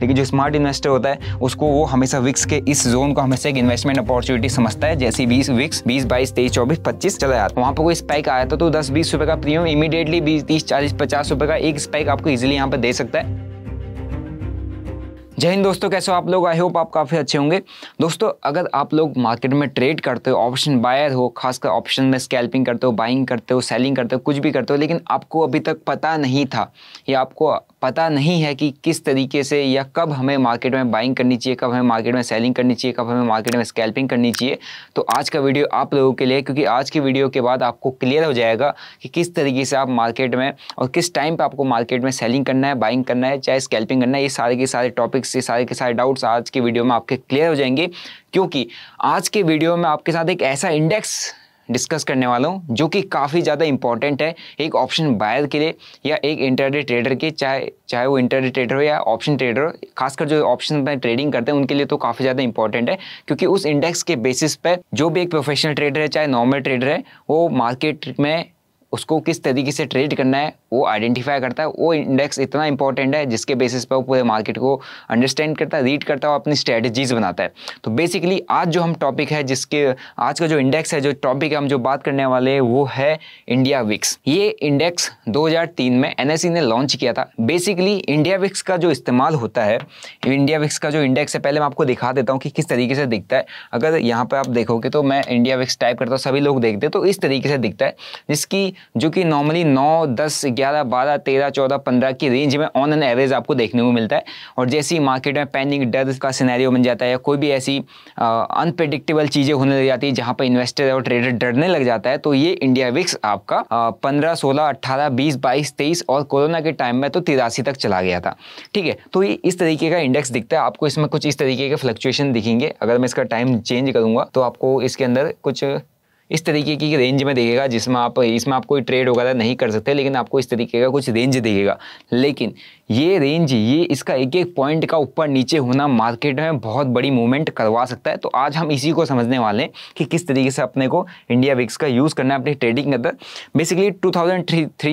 लेकिन जो smart investor होता है उसको वो हमेशा विक्स के इस जोन को हमेशा एक इन्वेस्टमेंट अपॉर्चुनिटी समझता है जैसे बीस विक्स बीस बाईस तेईस चौबीस पच्चीस चला जाता है वहाँ पर कोई स्पाइक आया था तो, तो दस बीस रुपए का प्रीमियम इमीडिएटली बीस तीस चालीस पचास रुपए का एक स्पाइक आपको इजिली यहाँ पर दे सकता है जय हिंद दोस्तों कैसे हो आप लोग आई होप आप काफ़ी अच्छे होंगे दोस्तों अगर आप लोग मार्केट में ट्रेड करते हो ऑप्शन बायर हो खासकर ऑप्शन में स्कैल्पिंग करते हो बाइंग करते हो सेलिंग करते हो कुछ भी करते हो लेकिन आपको अभी तक पता नहीं था या आपको पता नहीं है कि किस तरीके से या कब हमें मार्केट में बाइंग करनी चाहिए कब हमें मार्केट में सेलिंग करनी चाहिए कब हमें मार्केट में स्कैल्पिंग करनी चाहिए तो आज का वीडियो आप लोगों के लिए क्योंकि आज की वीडियो के बाद आपको क्लियर हो जाएगा कि किस तरीके से आप मार्केट में और किस टाइम पर आपको मार्केट में सेलिंग करना है बाइंग करना है चाहे स्कैल्पिंग करना है ये सारे के सारे टॉपिक्स ये सारे के सारे डाउट्स आज की वीडियो में आपके क्लियर हो जाएंगे क्योंकि आज के वीडियो में आपके साथ एक ऐसा इंडेक्स डिस्कस करने वाला हूँ जो कि काफ़ी ज़्यादा इंपॉर्टेंट है एक ऑप्शन बायर के लिए या एक इंटरडे ट्रेडर के चाहे चाहे वो इंटरडे ट्रेडर हो या ऑप्शन ट्रेडर हो खासकर जो ऑप्शन में ट्रेडिंग करते हैं उनके लिए तो काफ़ी ज़्यादा इंपॉर्टेंट है क्योंकि उस इंडेक्स के बेसिस पर जो भी एक प्रोफेशनल ट्रेडर है चाहे नॉर्मल ट्रेडर है वो मार्केट में उसको किस तरीके से ट्रेड करना है वो आइडेंटिफाई करता है वो इंडेक्स इतना इंपॉर्टेंट है जिसके बेसिस पर वो पूरे मार्केट को अंडरस्टैंड करता है रीड करता है और अपनी स्ट्रेटजीज बनाता है तो बेसिकली आज जो हम टॉपिक है जिसके आज का जो इंडेक्स है जो टॉपिक हम जो बात करने वाले हैं वो है इंडिया विक्स ये इंडेक्स दो में एन e ने लॉन्च किया था बेसिकली इंडिया विक्स का जो इस्तेमाल होता है इंडिया विक्स का जो इंडेक्स है पहले मैं आपको दिखा देता हूँ कि किस तरीके से दिखता है अगर यहाँ पर आप देखोगे तो मैं इंडिया विक्स टाइप करता हूँ सभी लोग देखते हैं तो इस तरीके से दिखता है जिसकी जो कि नॉर्मली 9, 10, 11, 12, 13, 14, 15 की रेंज में ऑन एन एवरेज आपको देखने को मिलता है और जैसे ही मार्केट में पैनिक डर का सिनेरियो बन जाता है या कोई भी ऐसी अनप्रडिक्टेबल चीज़ें होने लग जाती है जहाँ पर इन्वेस्टर और ट्रेडर डरने लग जाता है तो ये इंडिया विक्स आपका पंद्रह सोलह अट्ठारह बीस बाईस तेईस और कोरोना के टाइम में तो तिरासी तक चला गया था ठीक है तो ये इस तरीके का इंडेक्स दिखता है आपको इसमें कुछ इस तरीके के फ्लक्चुएशन दिखेंगे अगर मैं इसका टाइम चेंज करूँगा तो आपको इसके अंदर कुछ इस तरीके की रेंज में देखेगा जिसमें आप इसमें आप कोई ट्रेड वगैरह नहीं कर सकते लेकिन आपको इस तरीके का कुछ रेंज देखेगा लेकिन ये रेंज ये इसका एक एक पॉइंट का ऊपर नीचे होना मार्केट में बहुत बड़ी मूवमेंट करवा सकता है तो आज हम इसी को समझने वाले हैं कि किस तरीके से अपने को इंडिया विक्स का यूज़ करना है अपनी ट्रेडिंग के अंदर बेसिकली टू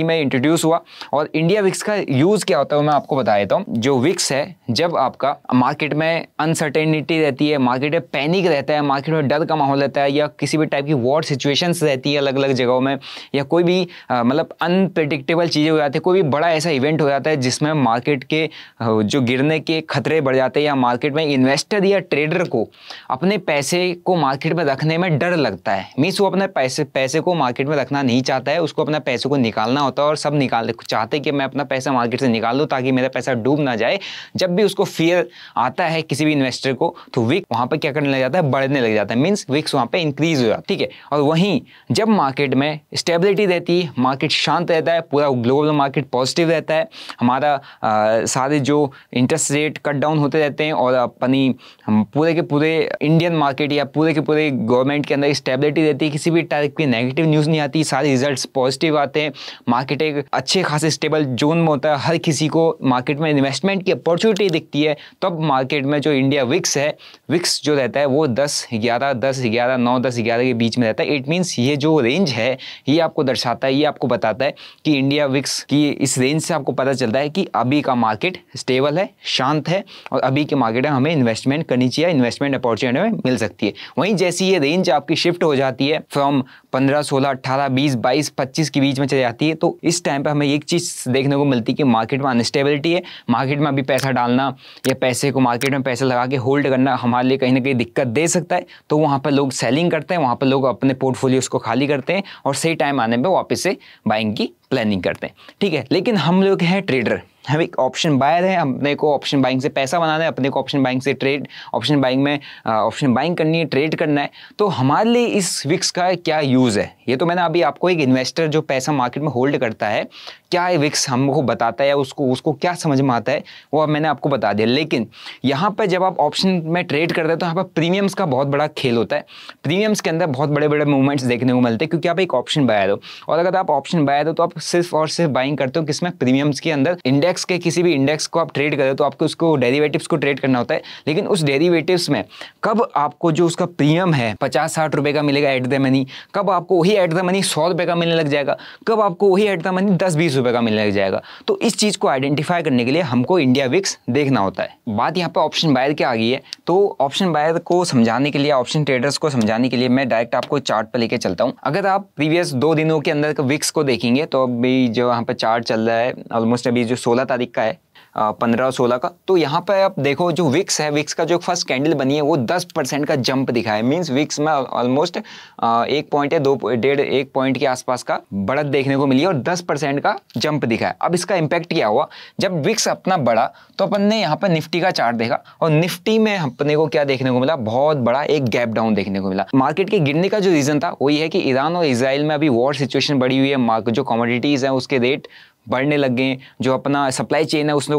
में इंट्रोड्यूस हुआ और इंडिया विक्स का यूज़ क्या होता है मैं आपको बता देता हूँ जो विक्स है जब आपका मार्केट में अनसर्टेनिटी रहती है मार्केट में पैनिक रहता है मार्केट में डर का माहौल रहता है या किसी भी टाइप की वॉर और सिचुएशंस रहती है अलग अलग जगहों में या कोई भी मतलब अनप्रडिक्टेबल चीज़ें हो जाती है कोई भी बड़ा ऐसा इवेंट हो जाता है जिसमें मार्केट के जो गिरने के खतरे बढ़ जाते हैं या मार्केट में इन्वेस्टर या ट्रेडर को अपने पैसे को मार्केट में रखने में डर लगता है मीन्स वो अपने पैसे पैसे को मार्केट में रखना नहीं चाहता है उसको अपने पैसे को निकालना होता है और सब निकाल चाहते कि मैं अपना पैसा मार्केट से निकाल दूँ ताकि मेरा पैसा डूब ना जाए जब भी उसको फियर आता है किसी भी इन्वेस्टर को तो विक वहाँ पर क्या करने लग जाता है बढ़ने लग जाता है मीन्स विक्स वहाँ पर इंक्रीज हो जाता है ठीक है और वहीं जब मार्केट में स्टेबिलिटी रहती है मार्केट शांत रहता है पूरा ग्लोबल मार्केट पॉजिटिव रहता है हमारा आ, सारे जो इंटरेस्ट रेट कट डाउन होते रहते हैं और अपनी पूरे के पूरे इंडियन मार्केट या पूरे के पूरे गवर्नमेंट के अंदर स्टेबिलिटी रहती है किसी भी टाइप की नेगेटिव न्यूज़ नहीं आती सारे रिजल्ट पॉजिटिव आते हैं मार्केट एक अच्छे खासे स्टेबल जोन में होता है हर किसी को मार्केट में इन्वेस्टमेंट की अपॉर्चुनिटी दिखती है तब तो मार्केट में जो इंडिया विक्स है विक्स जो रहता है वो दस ग्यारह दस ग्यारह नौ दस ग्यारह के बीच में रहता है है इट मीन्स ये जो रेंज है ये आपको दर्शाता है ये आपको बताता है कि इंडिया विक्स की इस रेंज से आपको पता चलता है कि अभी का मार्केट स्टेबल है शांत है और अभी के मार्केट में हमें इन्वेस्टमेंट करनी चाहिए इन्वेस्टमेंट अपॉर्चुनिटी हमें मिल सकती है वहीं जैसी ये रेंज आपकी शिफ्ट हो जाती है फ्रॉम पंद्रह सोलह अट्ठारह बीस बाईस पच्चीस के बीच में चली जाती है तो इस टाइम पर हमें एक चीज़ देखने को मिलती है कि मार्केट में अनस्टेबिलिटी है मार्केट में अभी पैसा डालना या पैसे को मार्केट में पैसा लगा के होल्ड करना हमारे लिए कहीं ना कहीं दिक्कत दे सकता है तो वहाँ पर लोग सेलिंग करते हैं वहाँ पर लोग अपने अपने पोर्टफोलियोस को खाली करते हैं और सही टाइम आने पर वापस से बाइंग की प्लानिंग करते हैं ठीक है लेकिन हम लोग हैं ट्रेडर हम एक ऑप्शन बायर हैं अपने को ऑप्शन बाइंग से पैसा बनाना है अपने को ऑप्शन बाइंग से ट्रेड ऑप्शन बाइंग में ऑप्शन बाइंग करनी है ट्रेड करना है तो हमारे लिए इस विक्स का क्या यूज़ है ये तो मैंने अभी आपको एक इन्वेस्टर जो पैसा मार्केट में होल्ड करता है क्या है विक्स हमको बताता है उसको उसको क्या समझ में आता है वो अब मैंने आपको बता दिया लेकिन यहाँ पर जब आप ऑप्शन में ट्रेड करते हैं तो यहाँ पर प्रीमियम्स का बहुत बड़ा खेल होता है प्रीमियम्स के अंदर बहुत बड़े बड़े मूवमेंट्स देखने को मिलते हैं क्योंकि आप एक ऑप्शन बायर हो और अगर आप ऑप्शन बायर हो तो आप सिर्फ और सिर्फ बाइंग करते हो किसमें प्रीमियम्स के अंदर इंडेक्स स्टॉक्स के किसी भी इंडेक्स को आप ट्रेड करें तो आपको उसको डेरिवेटिव्स को ट्रेड करना होता है लेकिन उस डेरिवेटिव्स में कब आपको जो उसका प्रीमियम है पचास साठ रुपये का मिलेगा एट द मनी कब आपको वही एट द मनी सौ रुपये का मिलने लग जाएगा कब आपको वही एट द मनी दस बीस रुपये का मिलने लग जाएगा तो इस चीज़ को आइडेंटिफाई करने के लिए हमको इंडिया विक्स देखना होता है बात यहाँ पर ऑप्शन बायर की आ गई है तो ऑप्शन बायर को समझाने के लिए ऑप्शन ट्रेडर्स को समझाने के लिए मैं डायरेक्ट आपको चार्ट पर लेके चलता हूँ अगर आप प्रीवियस दो दिनों के अंदर विक्स को देखेंगे तो अभी जो यहाँ पर चार्ट चल रहा है ऑलमोस्ट अभी जो सोलह सोलह तारीख का है पंद्रह और सोलह का तो यहाँ पर आप देखो जो विक्स है विक्स का जो फर्स्ट कैंडल बनी है वो दस परसेंट का जंप दिखा है मीन्स विक्स में ऑलमोस्ट एक पॉइंट या दो डेढ़ एक पॉइंट के आसपास का बढ़त देखने को मिली और दस परसेंट का जंप दिखा है अब इसका इम्पैक्ट क्या हुआ जब विक्स अपना बढ़ा तो अपन ने यहाँ पर निफ्टी का चार्ट देखा और निफ्टी में अपने को क्या देखने को मिला बहुत बड़ा एक गैप डाउन देखने को मिला मार्केट के गिरने का जो रीज़न था वही है कि ईरान और इसराइल में अभी वॉर सिचुएशन बढ़ी हुई है जो कॉमोडिटीज़ हैं उसके रेट बढ़ने लग गए जो अपना सप्लाई चेन है उसमें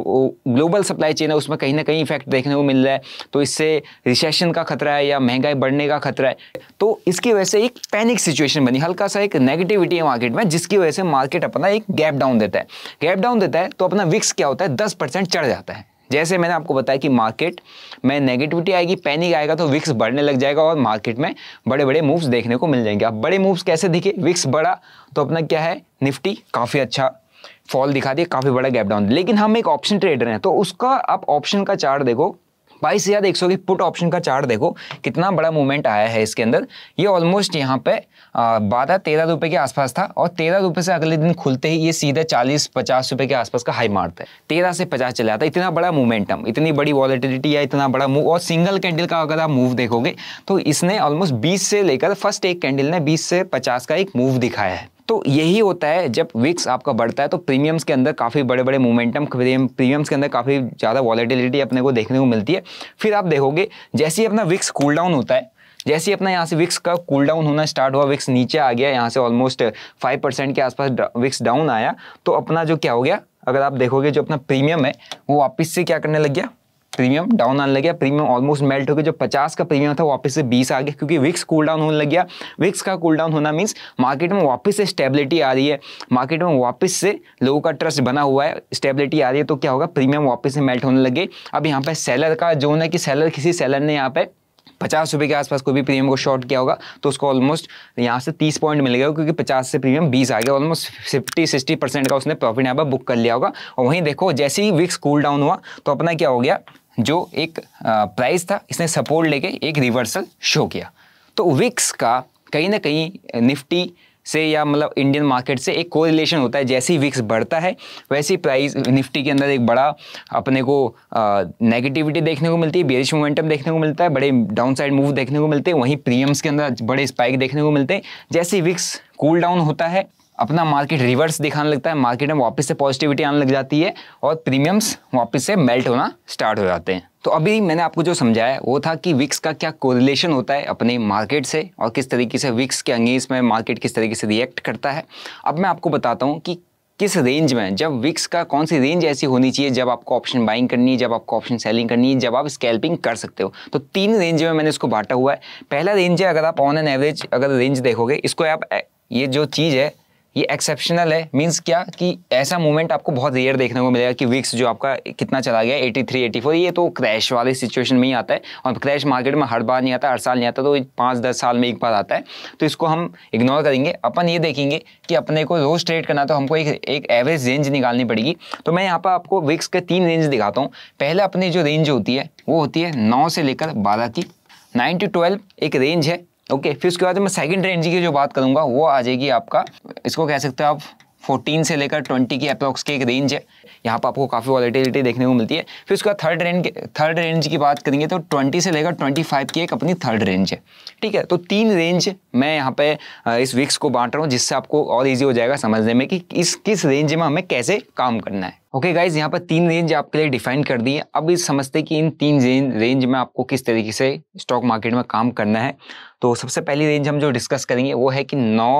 ग्लोबल सप्लाई चेन है उसमें कहीं ना कहीं इफेक्ट देखने को मिल रहा है तो इससे रिसेशन का खतरा है या महंगाई बढ़ने का खतरा है तो इसकी वजह से एक पैनिक सिचुएशन बनी हल्का सा एक नेगेटिविटी है मार्केट में जिसकी वजह से मार्केट अपना एक गैप डाउन देता है गैप डाउन देता है तो अपना विक्स क्या होता है दस चढ़ जाता है जैसे मैंने आपको बताया कि मार्केट में नेगेटिविटी आएगी पैनिक आएगा तो विक्स बढ़ने लग जाएगा और मार्केट में बड़े बड़े मूव्स देखने को मिल जाएंगे अब बड़े मूव्स कैसे दिखे विक्स बढ़ा तो अपना क्या है निफ्टी काफ़ी अच्छा फॉल दिखा दिया काफ़ी बड़ा गैप डाउन लेकिन हम एक ऑप्शन ट्रेडर हैं तो उसका आप ऑप्शन का चार्ट देखो बाईस हज़ार एक सौ की पुट ऑप्शन का चार्ट देखो कितना बड़ा मूवमेंट आया है इसके अंदर ये ऑलमोस्ट यहाँ पे बारह तेरह रुपये के आसपास था और तेरह रुपये से अगले दिन खुलते ही ये सीधा चालीस पचास रुपये के आसपास का हाई मारता है तेरह से पचास चला जाता है इतना बड़ा मूवमेंटम इतनी बड़ी वॉलिटिलिटी या इतना बड़ा मूव और सिंगल कैंडल का अगर आप मूव देखोगे तो इसने ऑलमोस्ट बीस से लेकर फर्स्ट एक कैंडल ने बीस से पचास का एक मूव दिखाया है तो यही होता है जब विक्स आपका बढ़ता है तो प्रीमियम्स के अंदर काफ़ी बड़े बड़े मोमेंटम प्रीमियम्स के अंदर काफ़ी ज़्यादा वॉलेटिलिटी अपने को देखने को मिलती है फिर आप देखोगे जैसे ही अपना विक्स कूल डाउन होता है जैसे ही अपना यहाँ से विक्स का कूल डाउन होना स्टार्ट हुआ विक्स नीचे आ गया यहाँ से ऑलमोस्ट फाइव परसेंट के आसपास विक्स डाउन आया तो अपना जो क्या हो गया अगर आप देखोगे जो अपना प्रीमियम है वो वापस से क्या करने लग गया प्रीमियम डाउन आने लग गया प्रीमियम ऑलमोस्ट मेल्ट हो गया जो 50 का प्रीमियम था वापस से 20 आ गया क्योंकि विक्स कूल डाउन होने लग गया विक्स का कूल डाउन होना मीन्स मार्केट में वापस से स्टेबिलिटी आ रही है मार्केट में वापस से लोगों का ट्रस्ट बना हुआ है स्टेबिलिटी आ रही है तो क्या होगा प्रीमियम वापस से मेल्ट होने लगे अब यहाँ पर सेलर का जोन है कि सेलर किसी सेलर ने यहाँ पर पचास रुपये के आसपास कोई भी प्रीमियम को शॉर्ट किया होगा तो उसको ऑलमोस्ट यहाँ से तीस पॉइंट मिल गया क्योंकि पचास से प्रीमियम बीस आ गया ऑलमोस्ट फिफ्टी सिक्सटी परसेंट का उसने प्रॉफिट यहाँ पर बुक कर लिया होगा और वहीं देखो जैसे ही विक्स कूल डाउन हुआ तो अपना क्या हो गया जो एक प्राइस था इसने सपोर्ट लेके एक रिवर्सल शो किया तो विक्स का कहीं ना कहीं निफ्टी से या मतलब इंडियन मार्केट से एक कोरिलेशन होता है जैसे ही विक्स बढ़ता है वैसे ही प्राइस निफ्टी के अंदर एक बड़ा अपने को नेगेटिविटी देखने को मिलती है बेरिश मोमेंटम देखने को मिलता है बड़े डाउन साइड मूव देखने को मिलते हैं वहीं प्रीमियम्स के अंदर बड़े स्पाइक देखने को मिलते हैं जैसे ही विक्स कूल डाउन होता है अपना मार्केट रिवर्स दिखाने लगता है मार्केट में वापस से पॉजिटिविटी आने लग जाती है और प्रीमियम्स वापस से मेल्ट होना स्टार्ट हो जाते हैं तो अभी मैंने आपको जो समझाया वो था कि विक्स का क्या कोरिलेशन होता है अपने मार्केट से और किस तरीके से विक्स के अंगेज में मार्केट किस तरीके से रिएक्ट करता है अब मैं आपको बताता हूँ कि किस रेंज में जब विक्स का कौन सी रेंज ऐसी होनी चाहिए जब आपको ऑप्शन बाइंग करनी है जब आपको ऑप्शन सेलिंग करनी है जब आप स्कैल्पिंग कर सकते हो तो तीन रेंज में मैंने इसको बांटा हुआ है पहला रेंज है अगर आप ऑन एन एवरेज अगर रेंज देखोगे इसको आप ये जो चीज़ है ये एक्सेप्शनल है मीन्स क्या कि ऐसा मूवमेंट आपको बहुत रेयर देखने को मिलेगा कि विक्स जो आपका कितना चला गया 83, 84 ये तो क्रैश वाले सिचुएशन में ही आता है और क्रैश मार्केट में हर बार नहीं आता हर साल नहीं आता तो पाँच दस साल में एक बार आता है तो इसको हम इग्नोर करेंगे अपन ये देखेंगे कि अपने को रोज ट्रेड करना तो हमको एक एक एवरेज रेंज निकालनी पड़ेगी तो मैं यहाँ पर आपको विक्स के तीन रेंज दिखाता हूँ पहले अपनी जो रेंज होती है वो होती है नौ से लेकर बारह की नाइन टू ट्वेल्व एक रेंज है ओके फिर उसके बाद मैं सेकंड रेंज की जो बात करूंगा वो आ जाएगी आपका इसको कह सकते हो आप 14 से लेकर 20 की अप्रॉक्स की एक रेंज है यहाँ पर आपको काफ़ी वॉलीटिलिटी देखने को मिलती है फिर उसका थर्ड रेंज थर्ड रेंज की बात करेंगे तो 20 से लेकर 25 की एक अपनी थर्ड रेंज है ठीक है तो तीन रेंज मैं यहाँ पे इस विक्स को बांट रहा हूँ जिससे आपको और ईजी हो जाएगा समझने में कि इस किस रेंज में हमें कैसे काम करना है ओके okay गाइज यहाँ पर तीन रेंज आपके लिए डिफाइन कर दी है अब इस समझते कि इन तीन रेंज रेंज में आपको किस तरीके से स्टॉक मार्केट में काम करना है तो सबसे पहली रेंज हम जो डिस्कस करेंगे वो है कि नौ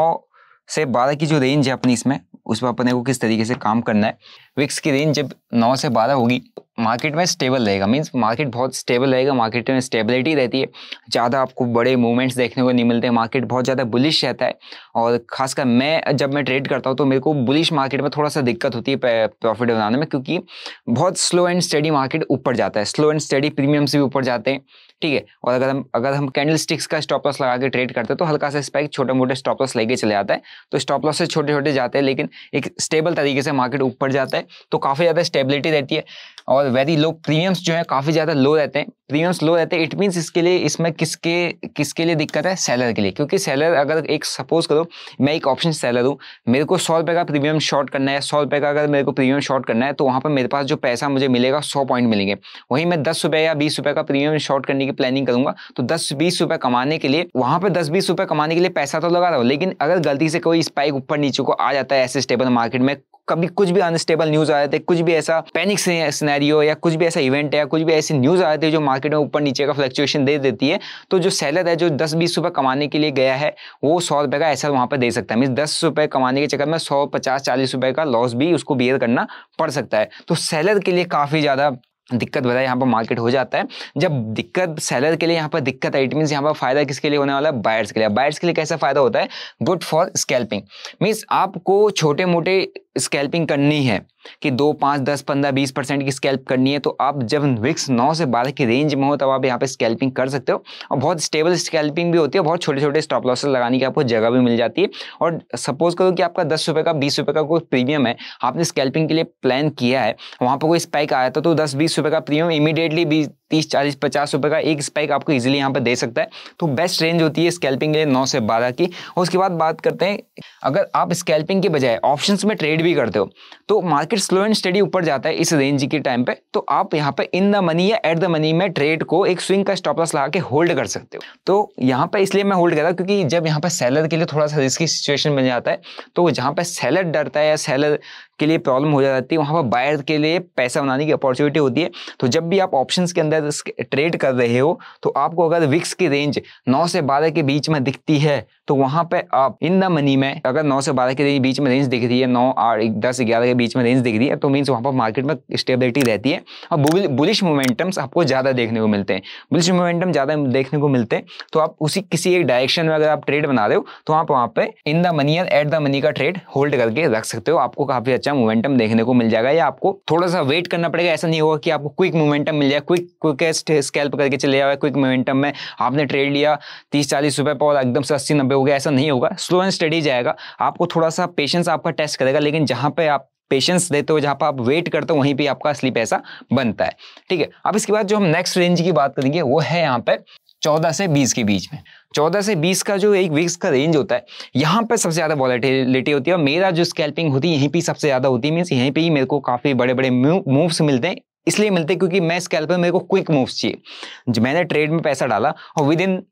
से बारह की जो रेंज है अपनी इसमें उस पर अपने को किस तरीके से काम करना है विक्स की रेंज जब नौ से बारह होगी मार्केट में स्टेबल रहेगा मीन्स मार्केट बहुत स्टेबल रहेगा मार्केट में स्टेबिलिटी रहती है ज़्यादा आपको बड़े मूवमेंट्स देखने को नहीं मिलते हैं मार्केट बहुत ज़्यादा बुलिश रहता है और खासकर मैं जब मैं ट्रेड करता हूँ तो मेरे को बुलिश मार्केट में थोड़ा सा दिक्कत होती है प्रॉफिट बनाने में क्योंकि बहुत स्लो एंड स्टडी मार्केट ऊपर जाता है स्लो एंड स्टडी प्रीमियम से भी ऊपर जाते हैं ठीक है और अगर हम अगर हम कैंडल स्टिक्स का स्टॉप लॉस लगा के ट्रेड करते हैं तो हल्का सा स्पाइक छोटे मोटे स्टॉप लॉस लेके चले जाता है तो स्टॉप लॉस से छोटे छोटे जाते हैं लेकिन एक स्टेबल तरीके से मार्केट ऊपर जाता है तो काफ़ी ज़्यादा स्टेबिलिटी रहती है और वेरी लो प्रीमियम्स जो है काफ़ी ज़्यादा लो रहते हैं प्रीमियम लो रहते हैं इट मीन्स इसके लिए इसमें किसके किसके लिए दिक्कत है सैलर के लिए क्योंकि सैलर अगर एक सपोज करो मैं एक ऑप्शन सैलर हूँ मेरे को सौ रुपये का प्रीमियम शॉर्ट करना है सौ रुपये का अगर मेरे को प्रीमियम शॉर्ट करना है तो वहाँ पर मेरे पास जो पैसा मुझे मिलेगा सौ पॉइंट मिलेंगे वहीं मैं दस रुपये या बीस रुपये का प्रीमियम शॉर्ट करने की प्लानिंग करूँगा तो दस बीस रुपये कमाने के लिए वहाँ पर दस बीस रुपये कमाने के लिए पैसा तो लगा रहा हूँ लेकिन अगर गलती से कोई स्पाइक ऊपर नीचे को आ जाता है ऐसे स्टेबल मार्केट में कभी कुछ भी अनस्टेबल न्यूज़ आ जाते कुछ भी ऐसा पैनिक सिनेरियो या कुछ भी ऐसा इवेंट है या कुछ भी ऐसी न्यूज़ आ जाती है जो मार्केट मार्केट में ऊपर नीचे का फ्लक्चुएशन दे देती है तो जो सैलर है जो दस बीस रुपये कमाने के लिए गया है वो सौ रुपये का ऐसा वहाँ पर दे सकता है मीन दस रुपये कमाने के चक्कर में सौ पचास चालीस रुपये का लॉस भी उसको बियर करना पड़ सकता है तो सैलर के लिए काफ़ी ज़्यादा दिक्कत बताया यहाँ पर मार्केट हो जाता है जब दिक्कत सेलर के लिए यहाँ पर दिक्कत है इट मीन्स यहाँ पर फायदा किसके लिए होने वाला है बायर्स के लिए बायर्स के लिए कैसा फायदा होता है गुड फॉर स्कैल्पिंग मीन्स आपको छोटे मोटे स्कैल्पिंग करनी है कि दो पाँच दस पंद्रह बीस परसेंट की स्कैल्प करनी है तो आप जब विक्स नौ से बारह की रेंज में हो तब आप यहाँ पे स्कैल्पिंग कर सकते हो और बहुत स्टेबल स्कैल्पिंग भी होती है बहुत छोटे छोटे स्टॉप लॉसेस लगाने की आपको जगह भी मिल जाती है और सपोज करो कि आपका दस रुपये का बीस रुपये का कोई प्रीमियम है आपने स्कैल्पिंग के लिए प्लान किया है वहाँ पर कोई स्पाइक आया था तो, तो दस बीस रुपये का प्रीमियम इमीडिएटली बीस तीस चालीस पचास रुपये का एक स्पाइक आपको ईजिली यहाँ पर दे सकता है तो बेस्ट रेंज होती है स्कैल्पिंग के लिए नौ से बारह की और उसके बाद बात करते हैं अगर आप स्कैल्पिंग के बजाय ऑप्शन में ट्रेड ट्रेड भी करते हो तो मार्केट स्लो एंड स्टडी ऊपर जाता है इस रेंज के टाइम पे तो आप यहाँ पे इन द मनी या एट द मनी में ट्रेड को एक स्विंग का स्टॉप लॉस लगा के होल्ड कर सकते हो तो यहाँ पे इसलिए मैं होल्ड करता क्योंकि जब यहाँ पे सेलर के लिए थोड़ा सा रिस्की सिचुएशन बन जाता है तो जहाँ पे सेलर डरता है या सेलर के लिए प्रॉब्लम हो जाती है वहाँ पर बायर के लिए पैसा बनाने की अपॉर्चुनिटी होती है तो जब भी आप ऑप्शन के अंदर ट्रेड कर रहे हो तो आपको अगर विक्स की रेंज नौ से बारह के बीच में दिखती है तो वहाँ पर आप इन द मनी में अगर नौ से बारह के बीच में रेंज दिख रही है नौ आठ दस ग्यारह के बीच में रेंज दिख रही है तो मीन्स वहाँ पर मार्केट में स्टेबिलिटी रहती है और बुलिश मोमेंटम्स आपको ज़्यादा देखने को मिलते हैं बुलिश मोमेंटम ज़्यादा देखने को मिलते हैं तो आप उसी किसी एक डायरेक्शन में अगर आप ट्रेड बना रहे हो तो आप वहाँ पर in the money at the money का ट्रेड होल्ड करके रख सकते हो आपको काफ़ी अच्छा अच्छा मोमेंटम देखने को मिल जाएगा या आपको थोड़ा सा वेट करना पड़ेगा ऐसा नहीं होगा कि आपको क्विक मोमेंटम मिल जाए क्विक क्विकेस्ट स्कैल्प करके चले जाए क्विक मोमेंटम में आपने ट्रेड लिया तीस चालीस रुपए पर एकदम से अस्सी नब्बे हो गया ऐसा नहीं होगा स्लो एंड स्टडी जाएगा आपको थोड़ा सा पेशेंस आपका टेस्ट करेगा लेकिन जहां पर आप पेशेंस देते हो जहां पर आप वेट करते हो वहीं पे आपका असली पैसा बनता है ठीक है अब इसके बाद जो हम नेक्स्ट रेंज की बात करेंगे वो है यहाँ पे 14 से 20 के बीच में 14 से 20 का जो एक वीक्स का रेंज होता है यहाँ पर सबसे ज़्यादा वॉलेटिलिटी होती है और मेरा जो स्कैल्पिंग होती है यहीं पे सबसे ज़्यादा होती है मीन्स यहीं पे ही मेरे को काफ़ी बड़े बड़े मूव्स मिलते हैं इसलिए मिलते हैं क्योंकि मैं स्कैल्पर मेरे को क्विक मूव्स चाहिए मैंने ट्रेड में पैसा डाला और विद इन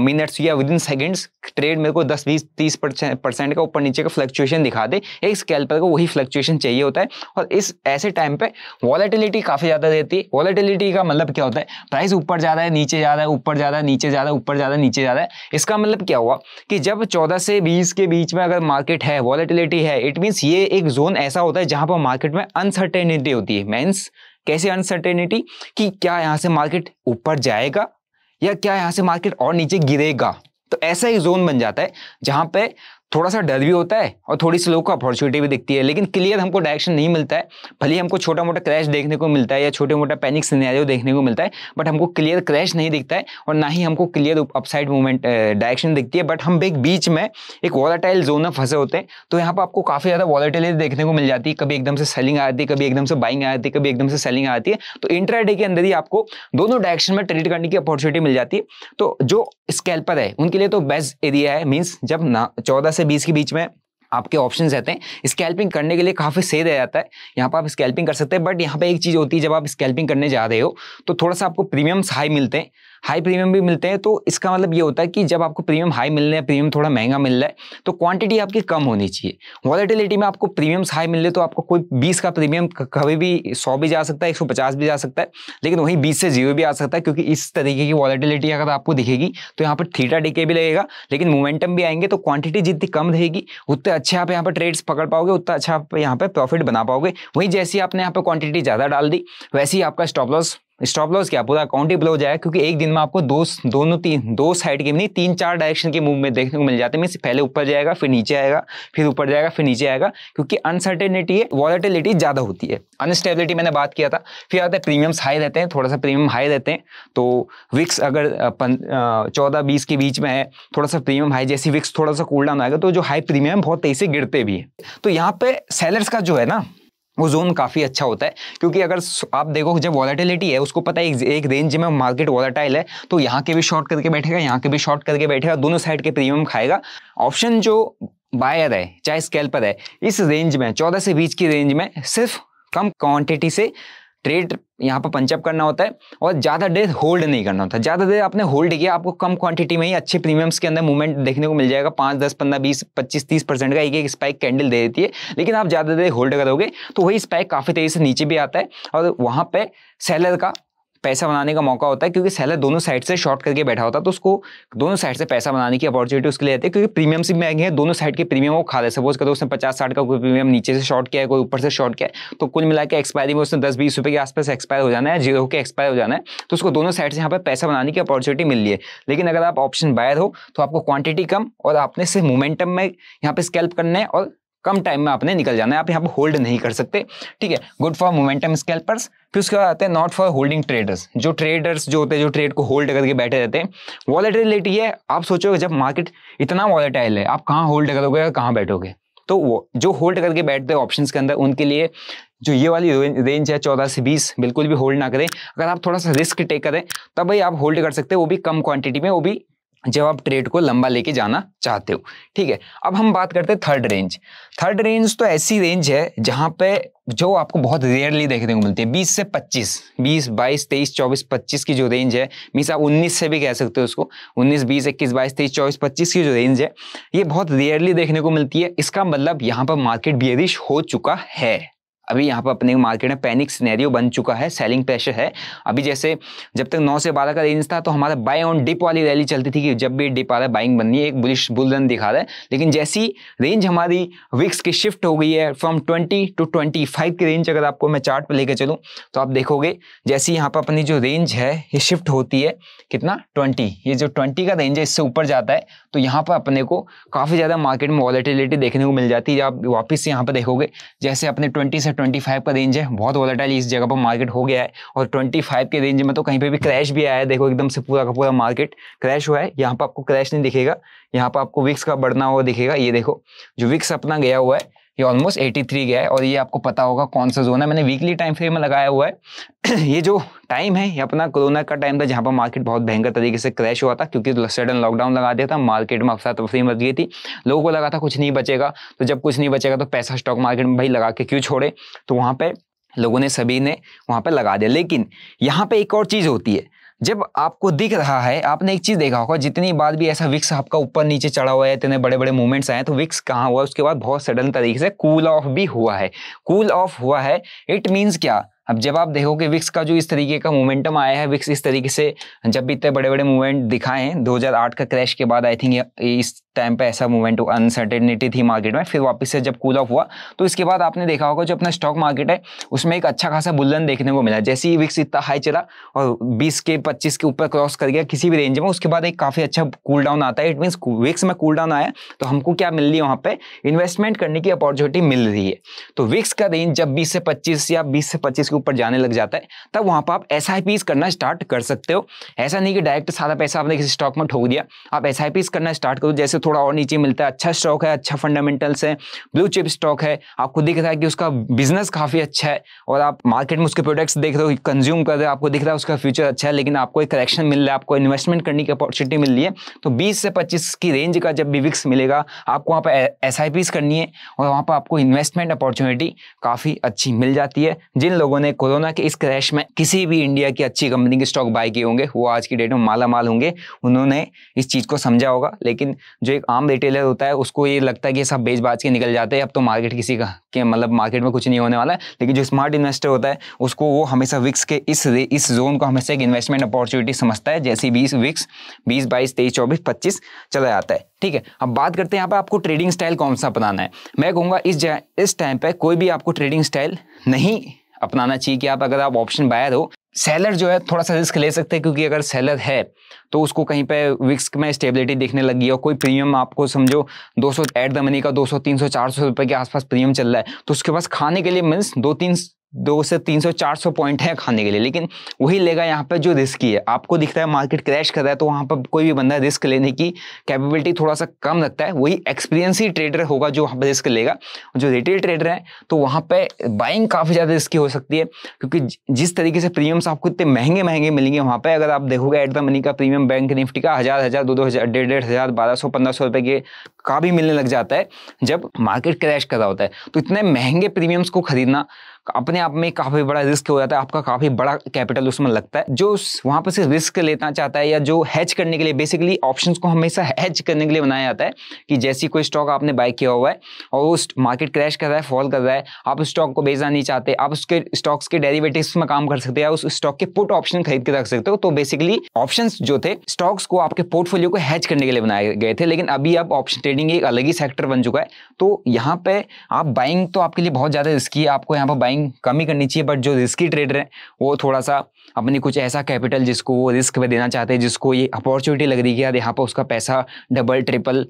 मिनट्स या विद इन सेकेंड्स ट्रेड मेरे को 10 बीस तीस परसेंट का ऊपर नीचे का फ्लक्चुएशन दिखा दे एक स्केल को वही फ्लक्चुएशन चाहिए होता है और इस ऐसे टाइम पे वॉलेटिलिटी काफ़ी ज़्यादा देती है वॉलेटिलिटी का मतलब क्या होता है प्राइस ऊपर जा रहा है नीचे जा रहा है ऊपर जा रहा है नीचे जा रहा है ऊपर जा रहा है नीचे जा रहा है इसका मतलब क्या हुआ कि जब चौदह से बीस के बीच में अगर मार्केट है वॉलेटिलिटी है इट मीन्स ये एक जोन ऐसा होता है जहाँ पर मार्केट में अनसर्टेनिटी होती है मीन्स कैसे अनसर्टेनिटी कि क्या यहाँ से मार्केट ऊपर जाएगा या क्या यहाँ से मार्केट और नीचे गिरेगा तो ऐसा एक जोन बन जाता है जहां पे थोड़ा सा डर भी होता है और थोड़ी सी को अपॉर्चुनिटी भी दिखती है लेकिन क्लियर हमको डायरेक्शन नहीं मिलता है भले हमको छोटा मोटा क्रैश देखने को मिलता है या छोटे मोटा पैनिक सिनेरियो देखने को मिलता है बट हमको क्लियर क्रैश नहीं दिखता है और ना ही हमको क्लियर अपसाइड मूवमेंट डायरेक्शन दिखती है बट हम एक बीच में एक वॉलाटाइल जोन में फंसे होते हैं तो यहाँ पर आपको काफ़ी ज़्यादा वॉलाटिलिटी देखने को मिल जाती है कभी एकदम से सेलिंग आ जाती है कभी एकदम से बाइंग आ जाती है कभी एकदम से सेलिंग आ जाती है तो इंट्राडे के अंदर ही आपको दोनों डायरेक्शन में ट्रेड करने की अपॉर्चुनिटी मिल जाती है तो जो स्कैल्पर है उनके लिए तो बेस्ट एरिया है मीन्स जब ना चौदह से बीस के बीच में आपके ऑप्शन रहते हैं स्कैल्पिंग करने के लिए काफ़ी सही दिया जाता है यहाँ पर आप स्कैल्पिंग कर सकते हैं बट यहाँ पे एक चीज़ होती है जब आप स्कैल्पिंग करने जा रहे हो तो थोड़ा सा आपको प्रीमियम्स हाई मिलते हैं हाई प्रीमियम भी मिलते हैं तो इसका मतलब ये होता है कि जब आपको प्रीमियम हाई मिल रहा है प्रीमियम थोड़ा महंगा मिल रहा है तो क्वांटिटी आपकी कम होनी चाहिए वॉलेटिलिटी में आपको प्रीमियम्स हाई मिल रहे तो आपको कोई बीस का प्रीमियम कभी भी सौ भी जा सकता है एक भी जा सकता है लेकिन वहीं बीस से जीरो भी आ सकता है क्योंकि इस तरीके की वॉलेटिलिटी अगर आपको दिखेगी तो यहाँ पर थीटा डीके भी लगेगा लेकिन मोमेंटम भी आएंगे तो क्वांटिटी जितनी कम रहेगी उतने अच्छे आप यहाँ पर ट्रेड्स पकड़ पाओगे उतना अच्छा आप यहाँ पर प्रॉफिट बना पाओगे वहीं जैसी आपने यहाँ पर क्वांटिटी ज़्यादा डाल दी वैसे ही आपका स्टॉप लॉस स्टॉप लॉस क्या पूरा अकाउंट ही ब्लो जाए क्योंकि एक दिन में आपको दो दोनों तीन दो साइड के नहीं तीन चार डायरेक्शन के मूवमेंट देखने को मिल जाते हैं मीन पहले ऊपर जाएगा फिर नीचे आएगा फिर ऊपर जाएगा फिर नीचे आएगा क्योंकि अनसर्टेनिटी है वॉलेटिलिटी ज़्यादा होती है अनस्टेबिलिटी मैंने बात किया था फिर आता है प्रीमियम्स हाई रहते हैं थोड़ा सा प्रीमियम हाई रहते हैं तो विक्स अगर चौदह बीस के बीच में है थोड़ा सा प्रीमियम हाई जैसी विक्स थोड़ा सा कूल डाउन आएगा तो जो हाई प्रीमियम बहुत तेजी से गिरते भी हैं तो यहाँ पे सेलर्स का जो है ना वो जोन काफ़ी अच्छा होता है क्योंकि अगर आप देखो जब वॉलेटिलिटी है उसको पता है एक, एक रेंज में मार्केट वॉलेटाइल है तो यहाँ के भी शॉर्ट करके बैठेगा यहाँ के भी शॉर्ट करके बैठेगा दोनों साइड के प्रीमियम खाएगा ऑप्शन जो बायर है चाहे स्केल्पर है इस रेंज में चौदह से बीस की रेंज में सिर्फ कम क्वांटिटी से ट्रेड यहाँ पर पंचअप करना होता है और ज़्यादा देर होल्ड नहीं करना होता ज़्यादा देर आपने होल्ड किया आपको कम क्वांटिटी में ही अच्छे प्रीमियम्स के अंदर मूवमेंट देखने को मिल जाएगा पाँच दस पंद्रह बीस पच्चीस तीस परसेंट का एक एक स्पाइक कैंडल दे देती है लेकिन आप ज़्यादा देर होल्ड करोगे तो वही स्पाइक काफ़ी तेज़ी से नीचे भी आता है और वहाँ पर सेलर का पैसा बनाने का मौका होता है क्योंकि सेलर दोनों साइड से शॉर्ट करके बैठा होता है तो उसको दोनों साइड से पैसा बनाने की अपॉर्चुनिटी उसके लिए रहती है क्योंकि प्रीमियम से महंगे हैं दोनों साइड के प्रीमियम वो खा रहे सपोज करो उसने पचास साठ का कोई प्रीमियम नीचे से शॉर्ट किया है कोई ऊपर से शॉर्ट किया है तो कुल मिला के एक्सपायरी में उसने दस बीस रुपये के आसपास एक्सपायर हो जाना है जीरो के एक्सपायर हो जाना है तो उसको दोनों साइड से यहाँ पर पैसा बनाने की अपॉर्चुनिटी मिल रही है लेकिन अगर आप ऑप्शन बायर हो तो आपको क्वान्टिटी कम और आपने सिर्फ मोमेंटम में यहाँ पर स्कैल्प करना है और कम टाइम में आपने निकल जाना है आप यहाँ पर होल्ड नहीं कर सकते ठीक है गुड फॉर मोमेंटम स्कैल्पर्स फिर उसके बाद आते हैं नॉट फॉर होल्डिंग ट्रेडर्स जो ट्रेडर्स जो होते हैं जो ट्रेड को होल्ड करके बैठे रहते हैं वॉलेटिलिटी है आप सोचोगे जब मार्केट इतना वॉलेटाइल है आप कहाँ होल्ड करोगे कहाँ बैठोगे तो वो जो होल्ड करके बैठते हैं ऑप्शंस के अंदर उनके लिए जो ये वाली रेंज है चौदह से बीस बिल्कुल भी होल्ड ना करें अगर आप थोड़ा सा रिस्क टेक करें तब भाई आप होल्ड कर सकते हैं वो भी कम क्वांटिटी में वो भी जब आप ट्रेड को लंबा लेके जाना चाहते हो ठीक है अब हम बात करते हैं थर्ड रेंज थर्ड रेंज तो ऐसी रेंज है जहां पे जो आपको बहुत रेयरली देखने को मिलती है 20 से 25 20 22 23 24 25 की जो रेंज है मीन्स आप उन्नीस से भी कह सकते हो उसको 19 20 21 22 तेईस चौबीस पच्चीस की जो रेंज है ये बहुत रेयरली देखने को मिलती है इसका मतलब यहाँ पर मार्केट बियरिश हो चुका है अभी यहाँ पर अपने मार्केट में पैनिक सिनेरियो बन चुका है सेलिंग प्रेशर है अभी जैसे जब तक नौ से बारह का रेंज था तो हमारा बाय ऑन डिप वाली रैली चलती थी कि जब भी डिप आ रहा है बाइंग बननी है एक बुलिश बुल रन दिखा रहा है लेकिन जैसी रेंज हमारी विक्स की शिफ्ट हो गई है from twenty to twenty five की रेंज अगर आपको मैं चार्ट पर लेकर चलूँ तो आप देखोगे जैसी यहाँ पर अपनी जो रेंज है ये शिफ्ट होती है कितना ट्वेंटी ये जो ट्वेंटी का रेंज है इससे ऊपर जाता है तो यहाँ पर अपने को काफ़ी ज़्यादा मार्केट में वॉलेटिलिटी देखने को मिल जाती है आप वापस यहाँ पर देखोगे जैसे अपने ट्वेंटी से ट्वेंटी फाइव का रेंज है बहुत वॉलेटाइल इस जगह पर मार्केट हो गया है और ट्वेंटी फाइव के रेंज में तो कहीं पर भी क्रैश भी आया है देखो एकदम से पूरा का पूरा मार्केट क्रैश हुआ है यहाँ पर आपको क्रैश नहीं दिखेगा यहाँ पर आपको विक्स का बढ़ना हुआ दिखेगा ये देखो जो विक्स अपना गया हुआ है ये ऑलमोस्ट 83 गया है और ये आपको पता होगा कौन सा जोन है मैंने वीकली टाइम फ्रेम में लगाया हुआ है ये जो टाइम है ये अपना कोरोना का टाइम था जहाँ पर मार्केट बहुत भयंकर तरीके से क्रैश हुआ था क्योंकि सडन लॉकडाउन लगा दिया था मार्केट में अफसा तफरी मच गई थी लोगों को लगा था कुछ नहीं बचेगा तो जब कुछ नहीं बचेगा तो पैसा स्टॉक मार्केट में भाई लगा के क्यों छोड़े तो वहाँ पर लोगों ने सभी ने वहाँ पर लगा दिया लेकिन यहाँ पर एक और चीज़ होती है जब आपको दिख रहा है आपने एक चीज देखा होगा जितनी बार भी ऐसा विक्स आपका ऊपर नीचे चढ़ा हुआ है इतने बड़े बड़े मूवमेंट्स आए तो विक्स कहाँ हुआ उसके बाद बहुत सडन तरीके से कूल ऑफ भी हुआ है कूल ऑफ हुआ है इट मीन्स क्या अब जब आप देखोगे विक्स का जो इस तरीके का मोमेंटम आया है विक्स इस तरीके से जब भी इतने बड़े बड़े मूवमेंट दिखाए हैं 2008 का क्रैश के बाद आई थिंक इस टाइम पे ऐसा मूवमेंट हुआ अनसर्टेनिटी थी मार्केट में फिर वापस से जब कूल ऑफ हुआ तो इसके बाद आपने देखा होगा जो अपना स्टॉक मार्केट है उसमें एक अच्छा खासा बुल्लन देखने को मिला जैसे ही विक्स इतना हाई चला और बीस के पच्चीस के ऊपर क्रॉस कर गया किसी भी रेंज में उसके बाद एक काफ़ी अच्छा कूल डाउन आता है इट मीन्स विक्स में कूल डाउन आया तो हमको क्या मिल रही है वहाँ पे इन्वेस्टमेंट करने की अपॉर्चुनिटी मिल रही है तो विक्स का रेंज जब बीस से पच्चीस या बीस से पच्चीस के ऊपर जाने लग जाता है तब वहाँ पर आप एस करना स्टार्ट कर सकते हो ऐसा नहीं कि डायरेक्ट सारा पैसा आपने किसी स्टॉक में ठोक दिया आप एस करना स्टार्ट करो जैसे थोड़ा और नीचे मिलता है अच्छा स्टॉक है अच्छा फंडामेंटल्स है ब्लू चिप स्टॉक है आपको दिख रहा है कि उसका बिजनेस काफ़ी अच्छा है और आप मार्केट में उसके प्रोडक्ट्स देख रहे हो कंज्यूम कर रहे हो आपको दिख रहा है उसका फ्यूचर अच्छा है लेकिन आपको एक करेक्शन मिल रहा है आपको इन्वेस्टमेंट करने की अपॉर्चुनिटी मिल रही है तो बीस से पच्चीस की रेंज का जब भी विक्स मिलेगा आपको वहाँ पर एस करनी है और वहाँ पर आपको इन्वेस्टमेंट अपॉर्चुनिटी काफ़ी अच्छी मिल जाती है जिन लोगों ने कोरोना के इस क्रैश में किसी भी इंडिया की अच्छी कंपनी के स्टॉक बाय किए होंगे वो आज की डेट में माला माल होंगे उन्होंने इस चीज़ को समझा होगा लेकिन जो एक आम रिटेलर होता है उसको ये लगता है कि सब बेच बाज के निकल जाते हैं अब तो मार्केट किसी का के मतलब मार्केट में कुछ नहीं होने वाला है लेकिन जो स्मार्ट इन्वेस्टर होता है उसको वो हमेशा विक्स के इस इस जोन को हमेशा एक इन्वेस्टमेंट अपॉर्चुनिटी समझता है जैसे बीस विक्स बीस बाईस तेईस चौबीस पच्चीस चला जाता है ठीक है अब बात करते हैं यहाँ पर आपको ट्रेडिंग स्टाइल कौन सा अपनाना है मैं कहूँगा इस इस टाइम पर कोई भी आपको ट्रेडिंग स्टाइल नहीं अपनाना चाहिए कि आप अगर आप ऑप्शन बायर हो सेलर जो है थोड़ा सा रिस्क ले सकते हैं क्योंकि अगर सेलर है तो उसको कहीं पे विक्स में स्टेबिलिटी देखने लगी गई और कोई प्रीमियम आपको समझो 200 एट द मनी का 200 300 400 रुपए के आसपास प्रीमियम चल रहा है तो उसके पास खाने के लिए मीन्स दो तीन दो से तीन सौ चार सौ पॉइंट है खाने के लिए लेकिन वही लेगा यहाँ पर जो रिस्की है आपको दिखता है मार्केट क्रैश कर रहा है तो वहाँ पर कोई भी बंदा रिस्क लेने की कैपेबिलिटी थोड़ा सा कम रखता है वही एक्सपीरियंस ही ट्रेडर होगा जो वहाँ पर रिस्क लेगा जो रिटेल ट्रेडर है तो वहाँ पर बाइंग काफ़ी ज़्यादा रिस्की हो सकती है क्योंकि जिस तरीके से प्रीमियम्स आपको इतने महंगे महंगे मिलेंगे वहाँ पर अगर आप देखोगे एट द मनी का प्रीमियम बैंक निफ्टी का हज़ार हज़ार दो दो हज़ार डेढ़ डेढ़ हज़ार बारह सौ पंद्रह सौ रुपये के का भी मिलने लग जाता है जब मार्केट क्रैश कर रहा होता है तो इतने महंगे प्रीमियम्स को खरीदना अपने आप में काफ़ी बड़ा रिस्क हो जाता है आपका काफ़ी बड़ा कैपिटल उसमें लगता है जो वहां पर से रिस्क लेना चाहता है या जो हैच करने के लिए बेसिकली ऑप्शन को हमेशा हैच करने के लिए बनाया जाता है कि जैसी कोई स्टॉक आपने बाय किया हुआ है और वो मार्केट क्रैश कर रहा है फॉल कर रहा है आप उस स्टॉक को बेचना नहीं चाहते आप उसके स्टॉक्स के डेरिवेटिव में काम कर सकते हैं उस स्टॉक के पुट ऑप्शन खरीद के रख सकते हो तो बेसिकली ऑप्शन जो थे स्टॉक्स को आपके पोर्टफोलियो को हैच करने के लिए बनाए गए थे लेकिन अभी अब ऑप्शन ट्रेडिंग एक अलग ही सेक्टर बन चुका है तो यहाँ पे आप बाइंग तो आपके लिए बहुत ज़्यादा रिस्की है आपको यहाँ पर बाइंग ट्रेडिंग कम ही करनी चाहिए बट जो रिस्की ट्रेडर हैं वो थोड़ा सा अपनी कुछ ऐसा कैपिटल जिसको वो रिस्क में देना चाहते हैं जिसको ये अपॉर्चुनिटी लग रही है यार यहाँ पर उसका पैसा डबल ट्रिपल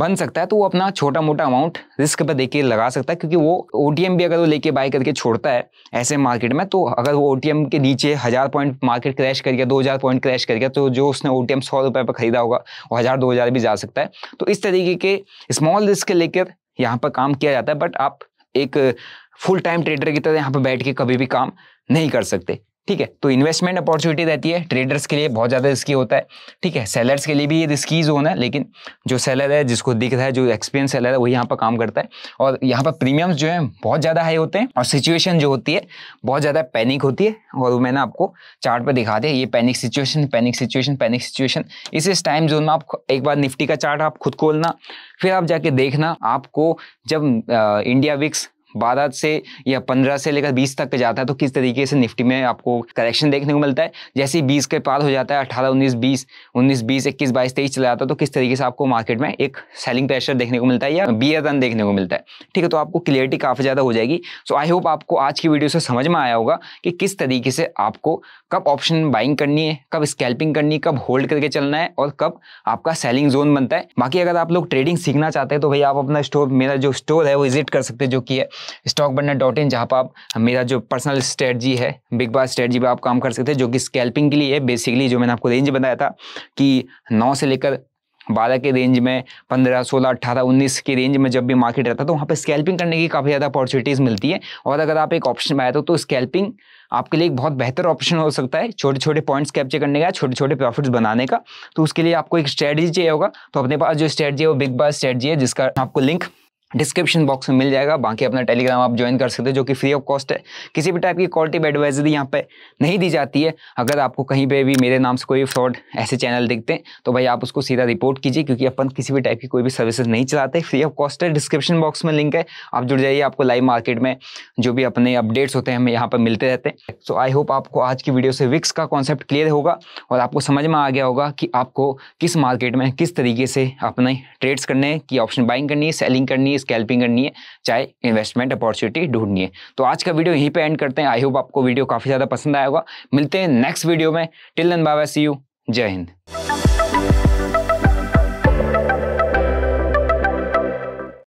बन सकता है तो वो अपना छोटा मोटा अमाउंट रिस्क पर देके लगा सकता है क्योंकि वो ओ भी अगर वो लेके बाय करके छोड़ता है ऐसे मार्केट में तो अगर वो ओ के नीचे हज़ार पॉइंट मार्केट क्रैश कर गया दो हज़ार पॉइंट क्रैश कर गया तो जो उसने ओ टी एम सौ रुपये पर खरीदा होगा वो हज़ार दो हज़ार भी जा सकता है तो इस तरीके के स्मॉल रिस्क लेकर यहाँ पर काम किया जाता है बट आप एक फुल टाइम ट्रेडर की तरह यहाँ पर बैठ के कभी भी काम नहीं कर सकते ठीक है तो इन्वेस्टमेंट अपॉर्चुनिटी रहती है ट्रेडर्स के लिए बहुत ज़्यादा रिस्की होता है ठीक है सेलर्स के लिए भी ये रिस्की होना है लेकिन जो सेलर है जिसको दिख रहा है जो एक्सपीरियंस सेलर है वही यहाँ पर काम करता है और यहाँ पर प्रीमियम्स जो हैं बहुत ज़्यादा हाई होते हैं और सिचुएशन जो होती है बहुत ज़्यादा पैनिक होती है और वो मैंने आपको चार्ट पर दिखा दिया ये panic situation panic situation panic situation इस इस टाइम जोन में आप एक बार निफ्टी का चार्ट आप खुद खोलना फिर आप जाके देखना आपको जब इंडिया विक्स बारह से या पंद्रह से लेकर बीस तक जाता है तो किस तरीके से निफ्टी में आपको करेक्शन देखने को मिलता है जैसे ही बीस के पार हो जाता है अठारह उन्नीस बीस उन्नीस बीस इक्कीस बाईस तेईस चला जाता है तो किस तरीके से आपको मार्केट में एक सेलिंग प्रेशर देखने को मिलता है या एर रन देखने को मिलता है ठीक है तो आपको क्लियरिटी काफ़ी ज़्यादा हो जाएगी सो आई होप आपको आज की वीडियो से समझ में आया होगा कि किस तरीके से आपको कब ऑप्शन बाइंग करनी है कब स्कैल्पिंग करनी है कब होल्ड करके चलना है और कब आपका सेलिंग जोन बनता है बाकी अगर आप लोग ट्रेडिंग सीखना चाहते हैं तो भाई आप अपना स्टोर मेरा जो स्टोर है वो विजिट कर सकते हैं जो कि है स्टॉक बनना डॉट इन जहाँ पर आप मेरा जो पर्सनल स्ट्रेटजी है बिग बास स्ट्रेटजी पर आप काम कर सकते हैं जो कि स्कैल्पिंग के लिए है बेसिकली जो मैंने आपको रेंज बताया था कि नौ से लेकर बारह के रेंज में पंद्रह सोलह अट्ठारह उन्नीस के रेंज में जब भी मार्केट रहता है तो वहाँ पर स्कैल्पिंग करने की काफ़ी ज़्यादा अपॉर्चुनिटीज़ मिलती है और अगर आप एक ऑप्शन में आए तो, तो स्कैल्पिंग आपके लिए एक बहुत बेहतर ऑप्शन हो सकता है छोटे छोटे पॉइंट्स कैप्चर करने का छोटे छोटे प्रॉफिट्स बनाने का तो उसके लिए आपको एक स्ट्रेटजी चाहिए होगा तो अपने पास जो स्ट्रेटजी है वो बिग बास स्ट्रेटजी है जिसका आपको लिंक डिस्क्रिप्शन बॉक्स में मिल जाएगा बाकी अपना टेलीग्राम आप ज्वाइन कर सकते हैं जो कि फ्री ऑफ कॉस्ट है किसी भी टाइप की क्वालिटी एडवाइजरी यहाँ पे नहीं दी जाती है अगर आपको कहीं पे भी मेरे नाम से कोई फ्रॉड ऐसे चैनल दिखते हैं तो भाई आप उसको सीधा रिपोर्ट कीजिए क्योंकि अपन किसी भी टाइप की कोई भी सर्विसेज नहीं चलाते फ्री ऑफ कॉस्ट है डिस्क्रिप्शन बॉक्स में लिंक है आप जुड़ जाइए आपको लाइव मार्केट में जो भी अपने अपडेट्स होते हैं हम यहाँ पर मिलते रहते हैं सो आई होप आपको आज की वीडियो से विक्स का कॉन्सेप्ट क्लियर होगा और आपको समझ में आ गया होगा कि आपको किस मार्केट में किस तरीके से अपने ट्रेड्स करने की ऑप्शन बाइंग करनी है सेलिंग करनी है चाहिए स्कैल्पिंग करनी है चाहे इन्वेस्टमेंट अपॉर्चुनिटी ढूंढनी है तो आज का वीडियो यहीं पर एंड करते हैं आई होप आपको वीडियो काफ़ी ज़्यादा पसंद आया होगा मिलते हैं नेक्स्ट वीडियो में टिल देन बाबा सी यू जय हिंद